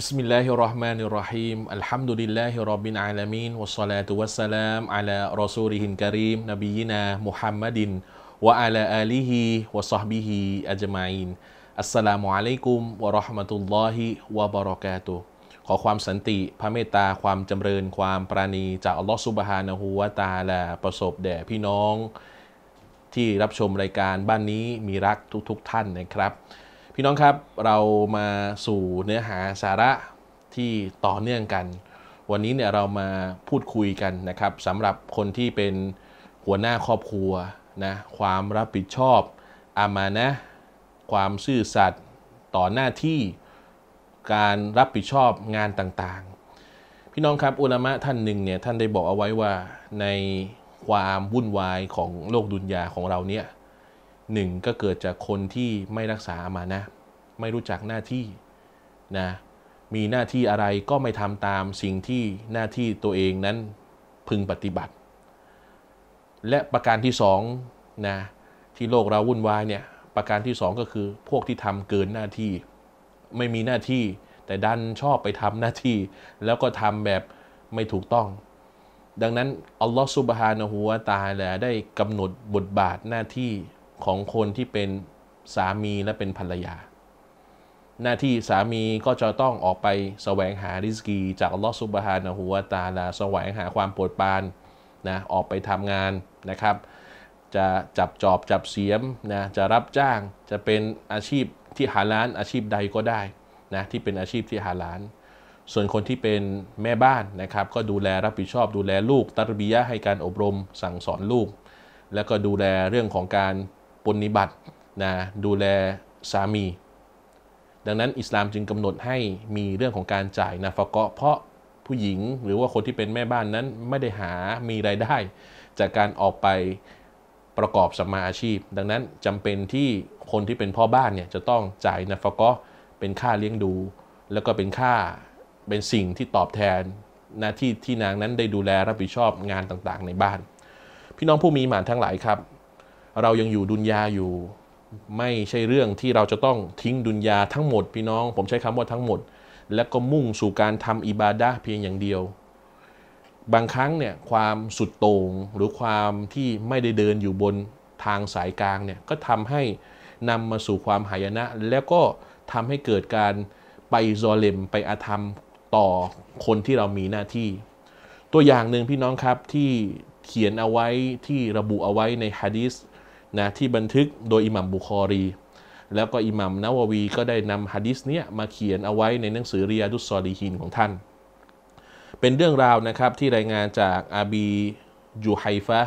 بسم الله الرحمن الرحيم الحمد لله رب العالمين والصلاة والسلام على رسوله الكريم نبينا محمد وعلى آله وصحبه أجمعين السلام عليكم ورحمة الله وبركاته ขอความสันติพระเมตตาความจำเริญความปราณี จากอัลลอฮฺซุบฮานะฮูวะตาลาประสบแด่พี่น้อง ที่รับชมรายการบ้านนี้มีรักทุกๆทท่านนะครับพี่น้องครับ เรามาสู่เนื้อหาสาระที่ต่อเนื่องกัน วันนี้เนี่ยเรามาพูดคุยกันนะครับสำหรับคนที่เป็นหัวหน้าครอบครัวนะความรับผิดชอบอามานะ ความซื่อสัตย์ต่อหน้าที่การรับผิดชอบงานต่างๆ พี่น้องครับอุลามะท่านหนึ่งเนี่ยท่านได้บอกเอาไว้ว่าในความวุ่นวายของโลกดุนยาของเราเนี่ยหนึ่งก็เกิดจากคนที่ไม่รักษาอามานะ ไม่รู้จักหน้าที่ นะ มีหน้าที่อะไรก็ไม่ทำตามสิ่งที่หน้าที่ตัวเองนั้นพึงปฏิบัติ และประการที่สองนะที่โลกเราวุ่นวายเนี่ย ประการที่สองก็คือพวกที่ทำเกินหน้าที่ ไม่มีหน้าที่แต่ดันชอบไปทำหน้าที่ แล้วก็ทำแบบไม่ถูกต้อง ดังนั้นอัลลอฮฺสุบฮานะฮูวาตาลาได้กำหนดบทบาทหน้าที่ของคนที่เป็นสามีและเป็นภรรยา หน้าที่สามีก็จะต้องออกไปแสวงหาริสกี จากลอสุบฮานะฮัวตาลาแสวงหาความปวดปานนะออกไปทำงานนะครับ จะจับจอบจับเสียมนะจะรับจ้างจะเป็นอาชีพที่หาล้านอาชีพใดก็ได้นะที่เป็นอาชีพที่หาล้าน ส่วนคนที่เป็นแม่บ้านนะครับ ก็ดูแลรับผิดชอบดูแลลูกตรบียะให้การอบรมสั่งสอนลูก แล้วก็ดูแลเรื่องของการนนิบัตินะดูแลสามี ดังนั้นอิสลามจึงกำหนดให้มีเรื่องของการจ่ายนะฟกะเพราะผู้หญิงหรือว่าคนที่เป็นแม่บ้านนั้นไม่ได้หา มีรายได้ จากการออกไปประกอบสัมมาอาชีพ ดังนั้นจำเป็นที่คนที่เป็นพ่อบ้านเนี่ยจะต้องจ่ายนะฟกะเป็นค่าเลี้ยงดู แล้วก็เป็นค่าเป็นสิ่งที่ตอบแทนหน้าที่ที่นางนั้นได้ดูแลรับผิดชอบงานต่างๆ ในบ้าน พี่น้องผู้มีหมานทั้งหลายครับเรายังอยู่ดุนยาอยู่ ไม่ใช่เรื่องที่เราจะต้องทิ้งดุนยาทั้งหมดพี่น้อง ผมใช้คำว่าทั้งหมด และก็มุ่งสู่การทำอิบาดะเพียงอย่างเดียว บางครั้งเนี่ยความสุดโต่งหรือความที่ไม่ได้เดินอยู่บนทางสายกลางเนี่ยก็ทำให้นำมาสู่ความหายนะแล้วก็ทำให้เกิดการไปซอเลมไปอาธรรมต่อคนที่เรามีหน้าที่ ตัวอย่างหนึ่งพี่น้องครับที่เขียนเอาไว้ที่ระบุเอาไว้ในฮะดีษนะที่บันทึกโดยอิหมัมบุคอรี แล้วก็อิหมัมนาววี ก็ได้นำฮะดิษเนี้ยมาเขียนเอาไว้ในหนังสือเรียดุสซอลีฮินของท่าน เป็นเรื่องราวนะครับที่รายงานจากอาบียูไฮฟะ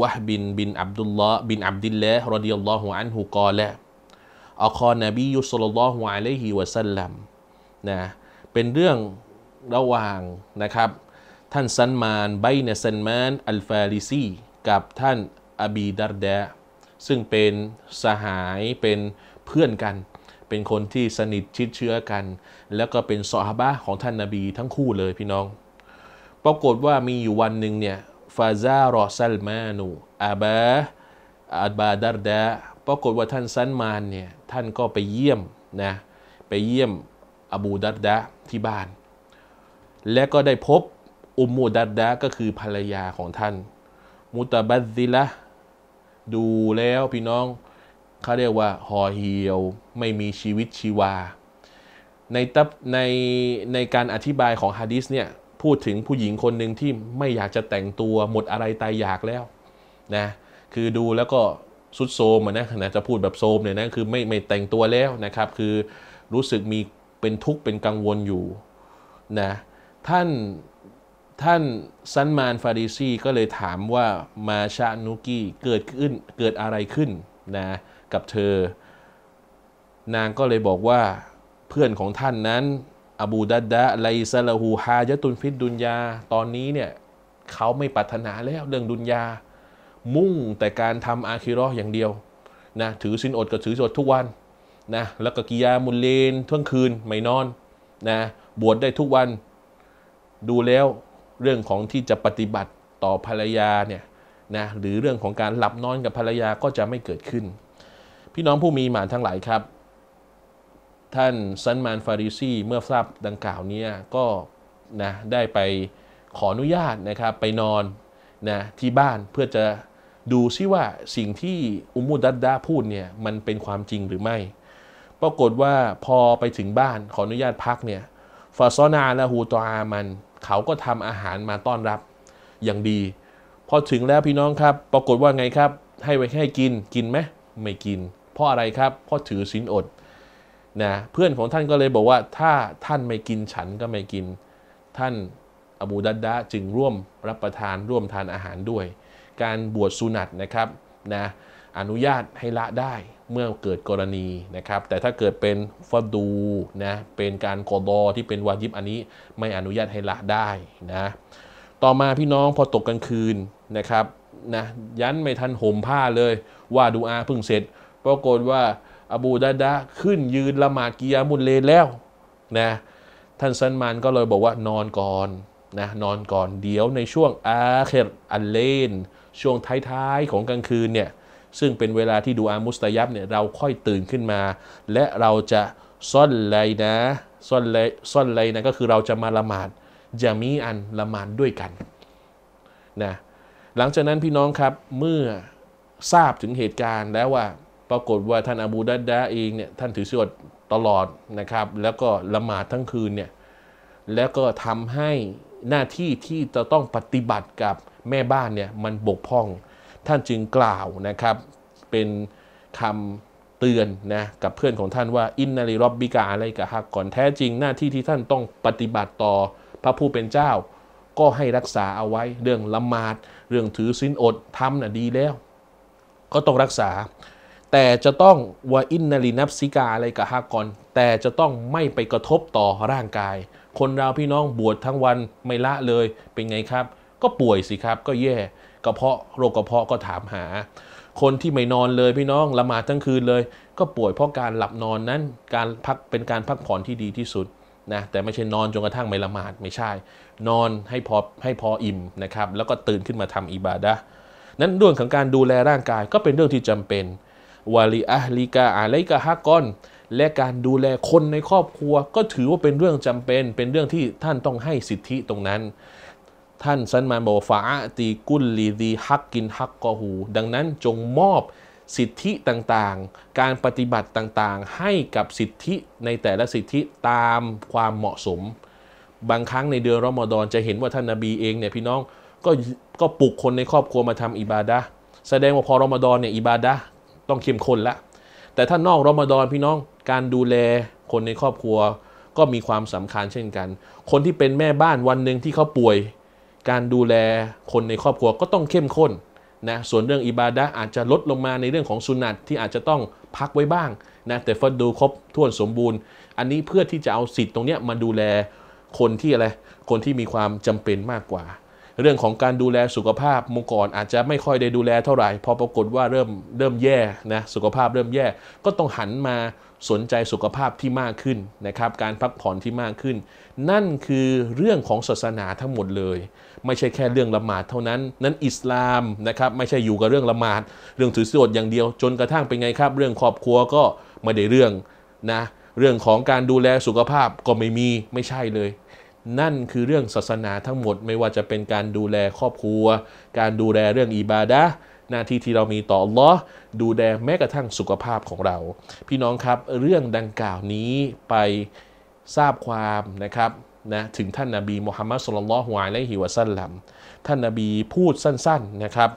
วะบินบิน อับดุลลอบินอับดิลละรดิยัลลอฮุอันฮุกอละอัลคอนบียุสลลลอฮุอะลัยฮิวะสัลลัมนะเป็นเรื่องระหว่างนะครับ ท่านซันมานไบเนซันมานอัลฟาลิซีกับท่านอบีดัรแดซึ่งเป็นสหายเป็นเพื่อนกัน เป็นคนที่สนิทชิดเชื้อกัน แล้วก็เป็นสอฮาบะของท่านนาบีทั้งคู่เลยพี่น้องปรากฏว่ามีอยู่วันหนึ่งเนี่ยฟาซารอซัลมานูอาบะอาบาดัรดะปรากฏว่าท่านซันมานเนี่ยท่านก็ไปเยี่ยมนะไปเยี่ยมอบูดัรดะที่บ้าน และก็ได้พบอุมมูดัรดะก็คือภรรยาของท่านมุตบัดซิละดูแล้วพี่น้องเขาเรียกว่าห่อเหี่ยวไม่มีชีวิตชีวาในตับในในการอธิบายของฮะดิษเนี่ยพูดถึงผู้หญิงคนหนึ่งที่ไม่อยากจะแต่งตัวหมดอะไรตายอยากแล้วนะคือดูแล้วก็สุดโซมนะนะจะพูดแบบโซมเนี่ยนะคือไม่ไม่แต่งตัวแล้วนะครับ คือรู้สึกมีเป็นทุกข์เป็นกังวลอยู่นะท่านท่านซันมานฟาริซีก็เลยถามว่ามาชานุกี้เกิดขึ้นเกิดอะไรขึ้นนะกับเธอ นางก็เลยบอกว่าเพื่อนของท่านนั้น อบูดัดดะไลซาลหูฮายะตุนฟิดดุนยาตอนนี้เนี่ยเขาไม่ปรารถนาแล้วเรื่องดุนยามุ่งแต่การทำอาคิรออย่างเดียวนะถือสินอดก็ถือสดทุกวันนะแล้วก็กิยามุลเลนทั้งคืนไม่นอนนะบวชได้ทุกวันดูแล้วเรื่องของที่จะปฏิบัติต่อภรรยาเนี่ยนะหรือเรื่องของการหลับนอนกับภรรยาก็จะไม่เกิดขึ้น พี่น้องผู้มีหมานทั้งหลายครับ ท่านซันมานฟาริซีเมื่อทราบดังกล่าวนี้ก็นะได้ไปขออนุญาตนะครับไปนอนนะที่บ้านเพื่อจะดูซิว่าสิ่งที่อุมุดัดดาพูดเนี่ยมันเป็นความจริงหรือไม่ ปรากฏว่าพอไปถึงบ้านขออนุญาตพักเนี่ยฟาซอนาและฮูตอามันเขาก็ทำอาหารมาต้อนรับอย่างดีพอถึงแล้วพี่น้องครับปรากฏว่าไงครับ ให้ไว้ให้กินกินไหมไม่กิน เพราะอะไรครับเพราะถือศีลอดนะเพื่อนของท่านก็เลยบอกว่าถ้าท่านไม่กินฉันก็ไม่กิน ท่านอบูดัดดะจึงร่วมรับประทานร่วมทานอาหารด้วย การบวชสุนัตนะครับนะอนุญาตให้ละได้เมื่อเกิดกรณีนะครับ แต่ถ้าเกิดเป็นฟดูนะเป็นการกอดอที่เป็นวาญิบอันนี้ ไม่อนุญาตให้ละได้นะต่อมาพี่น้องพอตกกลางคืนนะครับนะยันไม่ทันห่มผ้าเลย ว่าดูอาเพิ่งเสร็จปรากฏว่าอบูดาดะขึ้นยืนละหมาดกิยามุลเลแล้วนะท่านซันมานก็เลยบอกว่านอนก่อนนะนอนก่อนเดี๋ยวในช่วงอาเครอันเลนช่วงท้ายๆของกลางคืนเนี่ยซึ่งเป็นเวลาที่ดูอามุสตายับเนี่ยเราค่อยตื่นขึ้นมา และเราจะซ่อนเลยนะซ่อนเลยซ่อนเลยนะก็คือเราจะมาละหมาดจะมีอันละหมาดด้วยกันนะหลังจากนั้นพี่น้องครับเมื่อทราบถึงเหตุการณ์แล้วว่าปรากฏว่าท่านอบูดัดดาเองเนี่ยท่านถือสวดตลอดนะครับแล้วก็ละหมาดทั้งคืนเนี่ยแล้วก็ทำให้หน้าที่ที่จะต้องปฏิบัติกับแม่บ้านเนี่ยมันบกพร่องท่านจึงกล่าวนะครับ เป็นคำเตือนนะกับเพื่อนของท่านว่าอินนาริรอบบิกาอะไรกะฮักก่อนแท้จริงหน้าที่ที่ท่านต้องปฏิบัติต่อพระผู้เป็นเจ้า ก็ให้รักษาเอาไว้เรื่องละหมาด เรื่องถือศีลอดทำนะ่ะดีแล้ว ก็ต้องรักษา แต่จะต้องว่าอินนารินับซิกาอะไรกะฮักก่อนแต่จะต้องไม่ไปกระทบต่อร่างกาย คนเราพี่น้องบวชทั้งวันไม่ละเลยเป็นไงครับก็ป่วยสิครับก็แย่กระเพาะโรคกระเพาะก็ถามหา คนที่ไม่นอนเลยพี่น้องละหมาดทั้งคืนเลย ก็ป่วยเพราะการหลับนอนนั้นการพักเป็นการพักผ่อนที่ดีที่สุดนะแต่ไม่ใช่นอน จนกระทั่งไม่ละหมาดไม่ใช่นอนให้พอให้พออิ่มนะครับ แล้วก็ตื่นขึ้นมาทำอิบาดะนั้นเรื่องของการดูแลร่างกายก็เป็นเรื่องที่จำเป็นวาลีอะลิกาอาไลกาฮากอน และการดูแลคนในครอบครัว ก็ถือว่าเป็นเรื่องจำเป็นเป็นเรื่องที่ท่านต้องให้สิทธิตรงนั้นท่านสันมานบอกฟาตีกุลลีดีฮักกิน ฮักกอหู ดังนั้นจงมอบสิทธิต่างๆ การปฏิบัติต่างๆ ให้กับสิทธิในแต่ละสิทธิตามความเหมาะสม บางครั้งในเดือน รอมฎอนจะเห็นว่า ท่านนาบีเอง เนี่ย พี่น้อง ก็ ก็ปลุกคนในครอบครัวมาทำอิบาดะแสดงว่าพอรอมฎอนเนี่ยอิบาดะต้องเข้มข้นละ แต่ถ้านอกรอมฎอนพี่น้องการดูแลคนในครอบครัวก็มีความสำคัญเช่นกัน คนที่เป็นแม่บ้านวันหนึ่งที่เขาป่วยการดูแลคนในครอบครัวก็ต้องเข้มข้นนะส่วนเรื่องอิบาดะอาจจะลดลงมาในเรื่องของสุนัตที่อาจจะต้องพักไว้บ้างนะแต่ฟัดดูครบถ้วนสมบูรณ์ อันนี้เพื่อที่จะเอาสิทธิ์ตรงนี้มาดูแลคนที่อะไรคนที่มีความจำเป็นมากกว่าเรื่องของการดูแลสุขภาพมงก่อนอาจจะไม่ค่อยได้ดูแลเท่าไหร่พอปรากฏว่าเริ่มเริ่มแย่นะสุขภาพเริ่มแย่ก็ต้องหันมาสนใจสุขภาพที่มากขึ้นนะครับ การพักผ่อนที่มากขึ้น นั่นคือเรื่องของศาสนาทั้งหมดเลย ไม่ใช่แค่เรื่องละหมาดเท่านั้นนั้นอิสลามนะครับ ไม่ใช่อยู่กับเรื่องละหมาด เรื่องถือศีลอดอย่างเดียว จนกระทั่งเป็นไงครับ เรื่องครอบครัวก็ไม่ได้เรื่องนะเรื่องของการดูแลสุขภาพก็ไม่มีไม่ใช่เลยนั่นคือเรื่องศาสนาทั้งหมดไม่ว่าจะเป็นการดูแลครอบครัว การดูแลเรื่องอิบาดะหน้าที่ที่เรามีต่ออัลลอฮ์ดูแลแม้กระทั่งสุขภาพของเรา พี่น้องครับ เรื่องดังกล่าวนี้ไปทราบความนะครับนะถึงท่านนาบีมุฮัมมัดสุลลัลฮวายและฮิวซัลลัมท่านนาบีพูดสั้น ๆนะครับ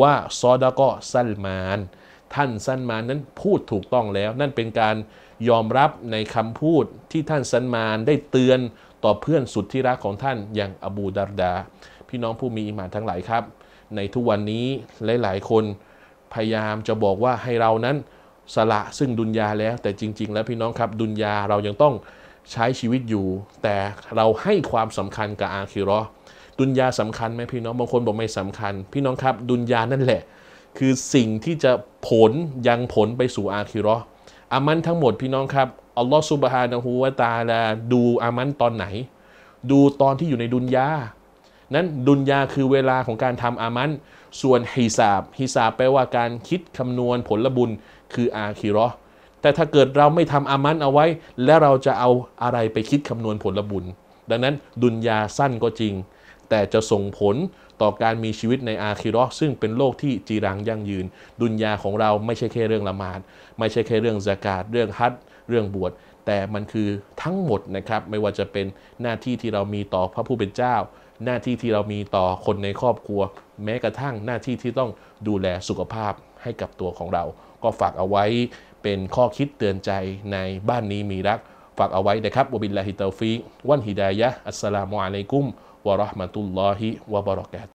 ว่าซอดะก็ซัลมาน ท่านซัลมานนั้นพูดถูกต้องแล้ว นั่นเป็นการยอมรับในคำพูดที่ท่านสันมานได้เตือนต่อเพื่อนสุดที่รักของท่านอย่างอบูดารดา พี่น้องผู้มีอิมานทั้งหลายครับ ในทุกวันนี้หลายๆ คนพยายามจะบอกว่าให้เรานั้นสละซึ่งดุนยาแล้ว แต่จริงๆ แล้วพี่น้องครับดุนยาเรายังต้องใช้ชีวิตอยู่ แต่เราให้ความสำคัญกับอาคิรอดุนยาสำคัญไหมพี่น้องบางคนบอกไม่สำคัญ พี่น้องครับดุนยานั่นแหละ คือสิ่งที่จะผลยังผลไปสู่อาคิรออามันทั้งหมดพี่น้องครับ อัลลอฮฺซุบฮานะฮูวาตาลาดูอามันตอนไหน ดูตอนที่อยู่ในดุนยานั้นดุนยาคือเวลาของการทำอามัน ส่วนฮิสาบฮิสาบแปลว่าการคิดคำนวณผลบุญคืออาคิรอแต่ถ้าเกิดเราไม่ทำอามันเอาไว้ แล้วเราจะเอาอะไรไปคิดคำนวณผลบุญ ดังนั้นดุนยาสั้นก็จริง แต่จะส่งผลต่อการมีชีวิตในอาคิรอซึ่งเป็นโลกที่จีรังยั่งยืน ดุนยาของเราไม่ใช่แค่เรื่องละหมาด ไม่ใช่แค่เรื่องสกาดเรื่องฮัตเรื่องบวช แต่มันคือทั้งหมดนะครับไม่ว่าจะเป็นหน้าที่ที่เรามีต่อพระผู้เป็นเจ้า หน้าที่ที่เรามีต่อคนในครอบครัว แม้กระทั่งหน้าที่ที่ต้องดูแลสุขภาพให้กับตัวของเรา ก็ฝากเอาไว้เป็นข้อคิดเตือนใจในบ้านนี้มีรัก ฝากเอาไว้นะครับวบิลลาฮิตาฟิกวันฮิดายะอัสสลามุอะลัยกุม ورحمة الله وبركاته